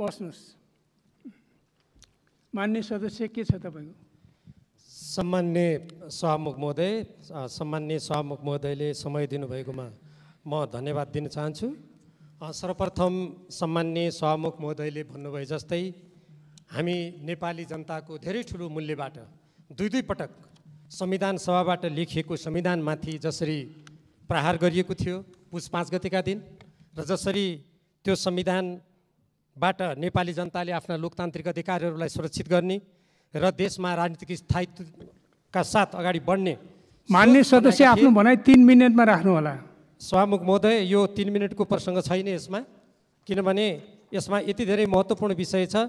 बस्नुहोस् मान्य सदस्य के छ तपाईँको सम्मान्य सहमुख महोदय सम्मान्य सहमुख महोदयले समय दिनुभएकोमा म धन्यवाद दिन चाहन्छु सर्वप्रथम सम्मान्य सहमुख महोदयले भन्नुभए जस्तै हामी नेपाली जनताको धेरै ठुलो मूल्यबाट दुई दुई पटक संविधान सभाबाट लेखिएको संविधानमाथि जसरी प्रहार गरिएको थियो पुस पाँच गतिका दिन र जसरी त्यो संविधान बाट नेपाली जनताले आफ्ना लोकतान्त्रिक अधिकारहरूलाई सुरक्षित गर्ने र देशमा राजनीतिक स्थायित्वका साथ अगाडि बढ्ने मान्य सदस्य आफ्नो भनाइ तिन मिनटमा होला सभामुख महोदय यो तिन मिनटको प्रसङ्ग छैन यसमा किनभने यसमा यति धेरै महत्त्वपूर्ण विषय छ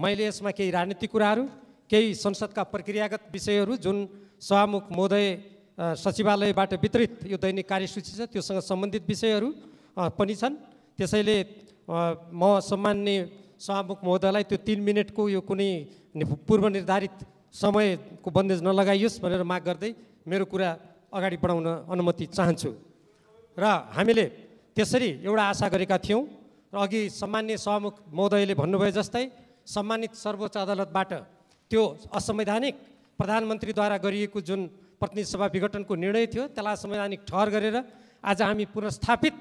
मैले यसमा केही राजनीतिक कुराहरू केही संसदका प्रक्रियागत विषयहरू जुन सभामुख महोदय सचिवालयबाट वितरित यो दैनिक कार्यसूची छ त्योसँग सम्बन्धित विषयहरू पनि छन् त्यसैले म सम्मान्य सभामुख महोदयलाई त्यो तिन मिनटको यो कुनै पूर्व निर्धारित समयको बन्देज नलगाइयोस् भनेर माग गर्दै मेरो कुरा अगाडि बढाउन अनुमति चाहन्छु र हामीले त्यसरी एउटा आशा गरेका थियौँ र अघि सम्मान्य सभामुख महोदयले भन्नुभयो जस्तै सम्मानित सर्वोच्च अदालतबाट त्यो असंवैधानिक प्रधानमन्त्रीद्वारा गरिएको जुन प्रतिनिधि सभा विघटनको निर्णय थियो त्यसलाई असंवैधानिक ठहर गरेर आज हामी पुनर्स्थापित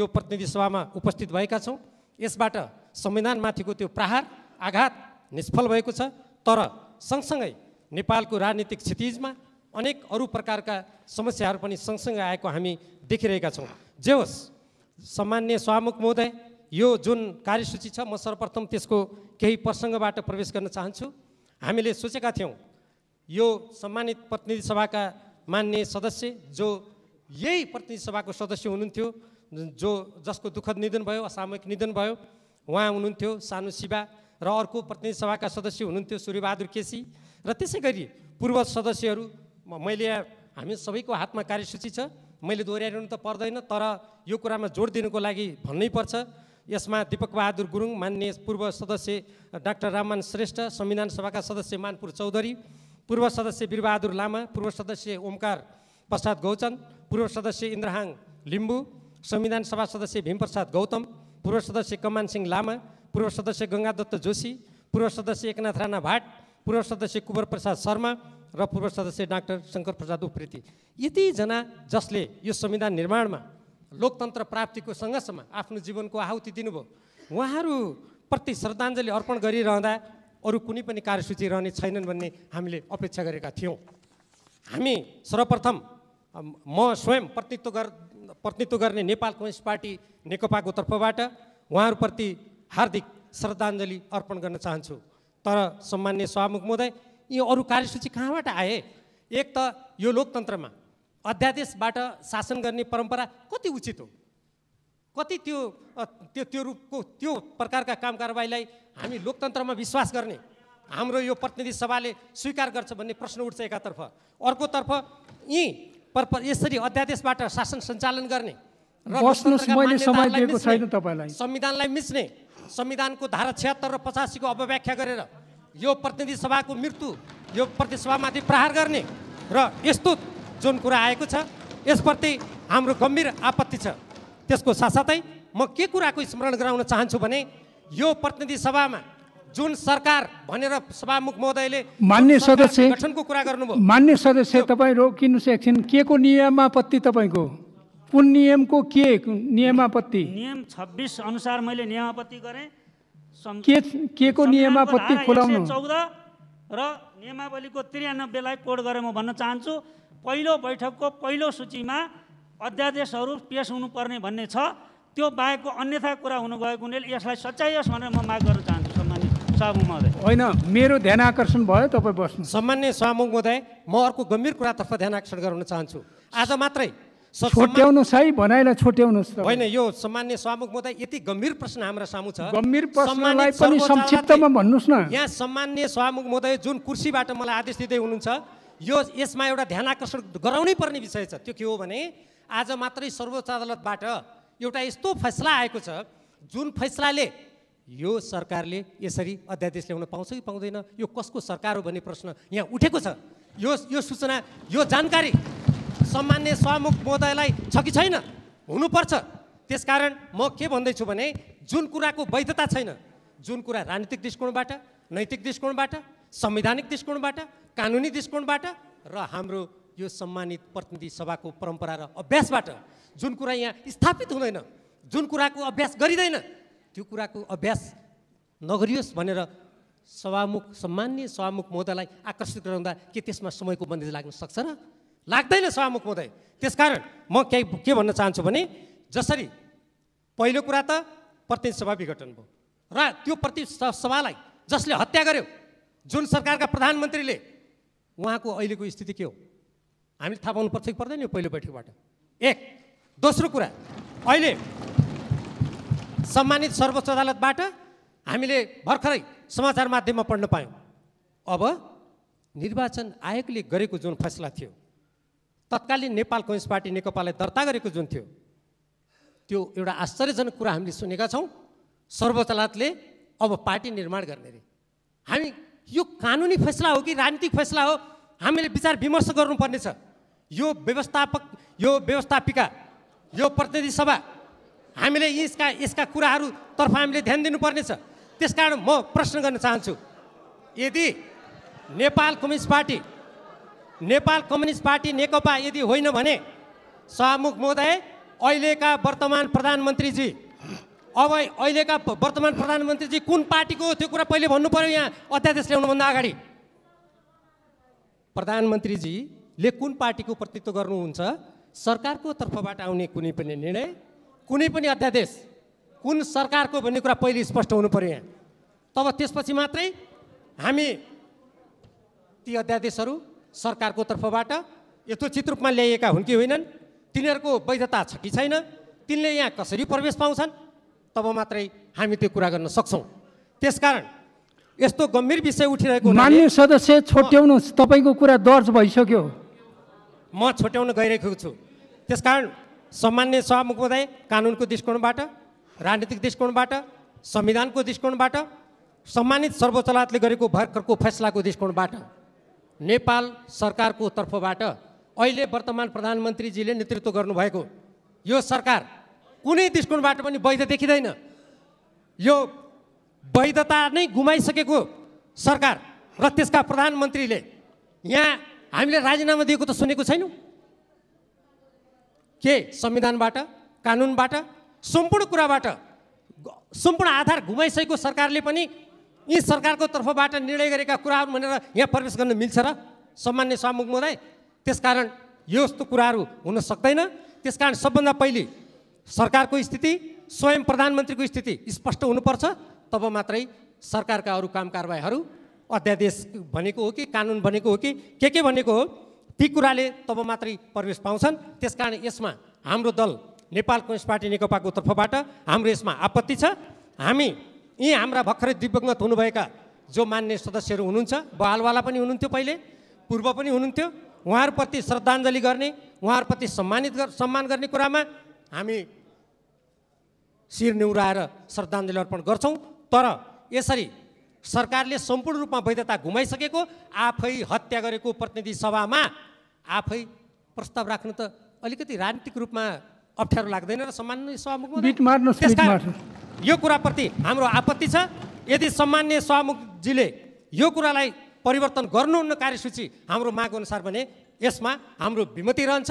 यो प्रतिनिधि सभामा उपस्थित भएका छौँ यसबाट संविधानमाथिको त्यो प्रहार आघात निष्फल भएको छ तर सँगसँगै नेपालको राजनीतिक क्षतिजमा अनेक अरू प्रकारका समस्याहरू पनि सँगसँगै आएको हामी देखिरहेका छौँ जे होस् सामान्य स्वामुख महोदय यो जुन कार्यसूची छ म सर्वप्रथम त्यसको केही प्रसङ्गबाट प्रवेश गर्न चाहन्छु हामीले सोचेका थियौँ यो सम्मानित प्रतिनिधि सभाका मान्य सदस्य जो यही प्रतिनिधि सभाको सदस्य हुनुहुन्थ्यो जो जसको दुःखद निधन भयो असामयिक निधन भयो उहाँ हुनुहुन्थ्यो सानो शिवा र अर्को प्रतिनिधि सभाका सदस्य हुनुहुन्थ्यो सूर्यबहादुर केसी र त्यसै गरी पूर्व सदस्यहरू मैले हामी सबैको हातमा कार्यसूची छ मैले दोहोऱ्याइरहनु त पर्दैन तर यो कुरामा जोड दिनुको लागि भन्नै पर्छ यसमा दिपक बहादुर गुरुङ मान्य पूर्व सदस्य डाक्टर राममान श्रेष्ठ संविधान सभाका सदस्य मानपुर चौधरी पूर्व सदस्य बिरबहादुर लामा पूर्व सदस्य ओमकार प्रसाद गौचन पूर्व सदस्य इन्द्रहाङ लिम्बू संविधान सभा सदस्य भीमप्रसाद गौतम पूर्व सदस्य कमान सिंह लामा पूर्व सदस्य गङ्गादत्त जोशी पूर्व सदस्य एकनाथ राणा भाट पूर्व सदस्य कुवर प्रसाद शर्मा र पूर्व सदस्य डाक्टर शङ्कर प्रसाद उप्रेती यतिजना जसले यो संविधान निर्माणमा लोकतन्त्र प्राप्तिको सङ्घर्षमा आफ्नो जीवनको आहुति दिनुभयो उहाँहरूप्रति श्रद्धाञ्जली अर्पण गरिरहँदा अरू कुनै पनि कार्यसूची रहने छैनन् भन्ने हामीले अपेक्षा गरेका थियौँ हामी सर्वप्रथम म स्वयं प्रतित्व गर् प्रतित्व गर्ने नेपाल कम्युनिस्ट पार्टी नेकपाको तर्फबाट उहाँहरूप्रति हार्दिक श्रद्धाञ्जली अर्पण गर्न चाहन्छु तर सम्मान्य सभामुख महोदय यी अरू कार्यसूची कहाँबाट आए एक त यो लोकतन्त्रमा अध्यादेशबाट शासन गर्ने परम्परा कति उचित हो कति त्यो त्यो त्यो रूपको त्यो प्रकारका काम कारवाहीलाई हामी लोकतन्त्रमा विश्वास गर्ने हाम्रो यो प्रतिनिधि सभाले स्वीकार गर्छ भन्ने प्रश्न उठ्छ एकातर्फ अर्कोतर्फ यी पर यसरी अध्यादेशबाट शासन सञ्चालन गर्ने र संविधानलाई मिच्ने संविधानको धारा छिहत्तर र पचासीको अपव्याख्या गरेर यो प्रतिनिधि सभाको मृत्यु यो प्रतिनिधि सभामाथि प्रहार गर्ने र यस्तो जुन कुरा आएको छ यसप्रति हाम्रो गम्भीर आपत्ति छ त्यसको साथसाथै म के कुराको स्मरण गराउन चाहन्छु भने यो प्रतिनिधि सभामा जुन सरकार भनेर सभामुख महोदयले मान्य सदस्य गठनको कुरा गर्नुभयो मान्य सदस्य तपाईँ रोकिनुहोस् एकछिन के को नियमापत्ति तपाईँको कुन नियमको के नियमापत्ति नियम छब्बिस अनुसार मैले नियमापत्ति गरेँ के के को नियमापत्ति खुलाउनु चौध र नियमावलीको त्रियानब्बेलाई कोड गरेर म भन्न चाहन्छु पहिलो बैठकको पहिलो सूचीमा अध्यादेशहरू पेस हुनुपर्ने भन्ने छ त्यो बाहेकको अन्यथा कुरा हुनु गएको हुनाले यसलाई सच्याइयोस् भनेर म माग गर्न चाहन्छु सामुङ महोदय होइन मेरो ध्यान आकर्षण भयो तपाईँ बस्नु सामान्य सभामुख महोदय म अर्को गम्भीर कुरातर्फ ध्यान आकर्षण गराउन चाहन्छु आज मात्रै छोट्याउनुहोस् है भनाइलाई छोट्याउनुहोस् होइन यो सामान्य सामुख महोदय यति गम्भीर प्रश्न हाम्रो सामु छ गम्भीर प्रश्नलाई पनि संक्षिप्तमा भन्नुहोस् न यहाँ सामान्य सामुख महोदय जुन कुर्सीबाट मलाई आदेश दिँदै हुनुहुन्छ यो यसमा एउटा ध्यान आकर्षण गराउनै पर्ने विषय छ त्यो के हो भने आज मात्रै सर्वोच्च अदालतबाट एउटा यस्तो फैसला आएको छ जुन फैसलाले यो सरकारले यसरी अध्यादेश ल्याउन पाउँछ कि पाउँदैन यो कसको सरकार हो भन्ने प्रश्न यहाँ उठेको छ यो यो सूचना यो जानकारी सामान्य स्वामुख महोदयलाई छ कि छैन हुनुपर्छ त्यसकारण म के भन्दैछु भने जुन कुराको वैधता छैन जुन कुरा राजनीतिक दृष्टिकोणबाट नैतिक दृष्टिकोणबाट संवैधानिक दृष्टिकोणबाट कानुनी दृष्टिकोणबाट र हाम्रो यो सम्मानित प्रतिनिधि सभाको परम्परा र अभ्यासबाट जुन कुरा यहाँ स्थापित हुँदैन जुन कुराको अभ्यास गरिँदैन त्यो कुराको अभ्यास नगरियोस् भनेर सभामुख सम्मान्य सभामुख महोदयलाई आकर्षित गराउँदा के त्यसमा समयको बन्देज लाग्न सक्छ र लाग्दैन सभामुख महोदय त्यसकारण म केही के भन्न चाहन्छु भने जसरी पहिलो कुरा त प्रतिनिधि सभा विघटन भयो र त्यो प्रति सभालाई जसले हत्या गर्यो जुन सरकारका प्रधानमन्त्रीले उहाँको अहिलेको स्थिति के हो हामीले थाहा पाउनु पर्छ कि पर्दैन यो पहिलो बैठकबाट एक दोस्रो कुरा अहिले सम्मानित सर्वोच्च अदालतबाट हामीले भर्खरै समाचार माध्यममा पढ्न पायौँ अब निर्वाचन आयोगले गरेको जुन फैसला थियो तत्कालीन नेपाल कम्युनिस्ट पार्टी नेकपालाई दर्ता गरेको जुन थियो त्यो एउटा आश्चर्यजनक कुरा हामीले सुनेका छौँ सर्वोच्च अदालतले अब पार्टी निर्माण गर्ने रे हामी यो कानुनी फैसला हो कि राजनीतिक फैसला हो हामीले विचार विमर्श गर्नुपर्नेछ यो व्यवस्थापक यो व्यवस्थापिका यो प्रतिनिधि सभा हामीले यसका यसका कुराहरूतर्फ हामीले ध्यान दिनुपर्नेछ त्यस कारण म प्रश्न गर्न चाहन्छु यदि Nepal communist party Nepal communist party नेकपा यदि होइन भने सहमुख महोदय अहिलेका वर्तमान प्रधानमन्त्रीजी अब अहिलेका वर्तमान प्रधानमन्त्रीजी कुन पार्टीको त्यो कुरा पहिले भन्नु पऱ्यो यहाँ अध्यादेश ल्याउनुभन्दा अगाडि प्रधानमन्त्रीजीले कुन पार्टीको प्रतित्व गर्नुहुन्छ सरकारको तर्फबाट आउने कुनै पनि निर्णय कुनै पनि अध्यादेश कुन सरकारको भन्ने कुरा पहिले स्पष्ट हुनु पऱ्यो यहाँ तब त्यसपछि मात्रै हामी ती अध्यादेशहरू सरकारको तर्फबाट यथोचित रूपमा ल्याइएका हुन् कि होइनन् तिनीहरूको वैधता छ कि छैन तिनले यहाँ कसरी प्रवेश पाउँछन् तब मात्रै हामी त्यो कुरा गर्न सक्छौँ त्यसकारण यस्तो गम्भीर विषय उठिरहेको मान्य सदस्य छोट्याउनु तपाईँको कुरा दर्ज भइसक्यो म छोट्याउन गइरहेको छु त्यसकारण सामान्य समुदाय कानुनको दृष्टिकोणबाट राजनीतिक दृष्टिकोणबाट संविधानको दृष्टिकोणबाट सम्मानित सर्वोच्च अदालतले गरेको भर्खरको फैसलाको दृष्टिकोणबाट नेपाल सरकारको तर्फबाट अहिले वर्तमान प्रधानमन्त्रीजीले नेतृत्व गर्नुभएको यो सरकार कुनै दृष्टिकोणबाट पनि वैध देखिँदैन यो वैधता नै गुमाइसकेको सरकार र त्यसका प्रधानमन्त्रीले यहाँ हामीले राजीनामा दिएको त सुनेको छैनौँ के संविधानबाट कानुनबाट सम्पूर्ण कुराबाट सम्पूर्ण आधार घुमाइसकेको सरकारले पनि यी सरकारको तर्फबाट निर्णय गरेका कुराहरू भनेर यहाँ प्रवेश गर्न मिल्छ र सामान्य सामुख महोदय त्यसकारण यो यस्तो कुराहरू हुन सक्दैन त्यस कारण सबभन्दा पहिले सरकारको स्थिति स्वयं प्रधानमन्त्रीको स्थिति स्पष्ट हुनुपर्छ तब मात्रै सरकारका अरू काम कारवाहीहरू अध्यादेश भनेको हो कि कानुन भनेको हो कि के के भनेको हो ती कुराले तब मात्रै प्रवेश पाउँछन् त्यस कारण यसमा हाम्रो दल नेपाल कम्युनिस्ट पार्टी नेकपाको तर्फबाट हाम्रो यसमा आपत्ति छ हामी यहीँ हाम्रा भर्खरै दिव्यङ्गत हुनुभएका जो मान्य सदस्यहरू हुनुहुन्छ बहालवाला पनि हुनुहुन्थ्यो पहिले पूर्व पनि हुनुहुन्थ्यो उहाँहरूप्रति श्रद्धाञ्जली गर्ने उहाँहरूप्रति सम्मानित गर सम्मान गर्ने कुरामा हामी शिर निहुराएर श्रद्धाञ्जली अर्पण गर्छौँ तर यसरी सरकारले सम्पूर्ण रूपमा वैधता घुमाइसकेको आफै हत्या गरेको प्रतिनिधि सभामा आफै प्रस्ताव राख्नु त अलिकति राजनीतिक रूपमा अप्ठ्यारो लाग्दैन र सम्मान्य सभामुख यो कुराप्रति हाम्रो आपत्ति छ यदि सम्मान्य सभामुखजीले यो कुरालाई परिवर्तन गर्नुहुन्न कार्यसूची हाम्रो माग अनुसार भने यसमा हाम्रो विमति रहन्छ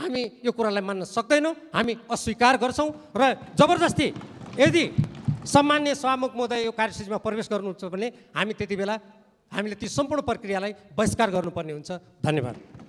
हामी यो कुरालाई मान्न सक्दैनौँ हामी अस्वीकार गर्छौँ र जबरजस्ती यदि सामान्य सभामुख महोदय यो कार्यसूचीमा प्रवेश गर्नुहुन्छ भने हामी त्यति बेला हामीले ती सम्पूर्ण प्रक्रियालाई बहिष्कार गर्नुपर्ने हुन्छ धन्यवाद